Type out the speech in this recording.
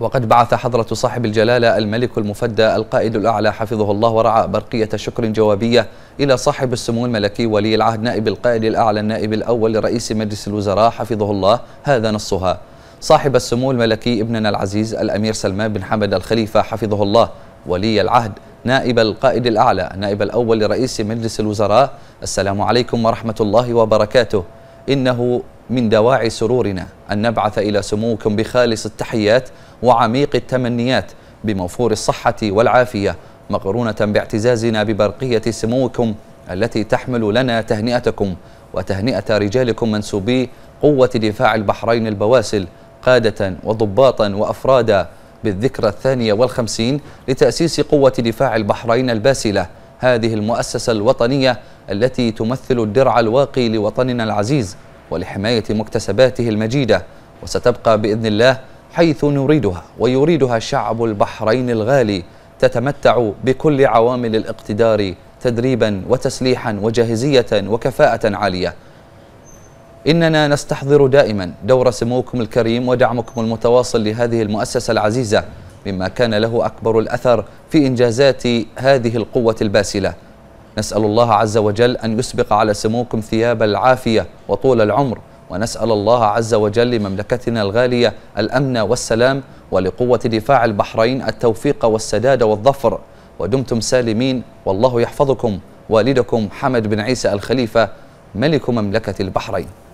وقد بعث حضرة صاحب الجلالة الملك المفدى القائد الأعلى حفظه الله ورعى برقية شكر جوابية إلى صاحب السمو الملكي ولي العهد نائب القائد الأعلى النائب الأول لرئيس مجلس الوزراء حفظه الله هذا نصها صاحب السمو الملكي ابننا العزيز الأمير سلمان بن حمد الخليفة حفظه الله ولي العهد نائب القائد الأعلى النائب الأول لرئيس مجلس الوزراء السلام عليكم ورحمة الله وبركاته إنه من دواعي سرورنا أن نبعث إلى سموكم بخالص التحيات وعميق التمنيات بموفور الصحة والعافية مقرونة باعتزازنا ببرقية سموكم التي تحمل لنا تهنئتكم وتهنئة رجالكم منسوبي قوة دفاع البحرين البواسل قادة وضباطا وأفرادا بالذكرى الثانية والخمسين لتأسيس قوة دفاع البحرين الباسلة هذه المؤسسة الوطنية التي تمثل الدرع الواقي لوطننا العزيز ولحماية مكتسباته المجيدة وستبقى بإذن الله حيث نريدها ويريدها شعب البحرين الغالي تتمتع بكل عوامل الاقتدار تدريبا وتسليحا وجاهزية وكفاءة عالية إننا نستحضر دائما دور سموكم الكريم ودعمكم المتواصل لهذه المؤسسة العزيزة مما كان له أكبر الأثر في إنجازات هذه القوة الباسلة نسأل الله عز وجل أن يسبق على سموكم ثياب العافية وطول العمر ونسأل الله عز وجل لمملكتنا الغالية الأمن والسلام ولقوة دفاع البحرين التوفيق والسداد والظفر ودمتم سالمين والله يحفظكم والدكم حمد بن عيسى الخليفة ملك مملكة البحرين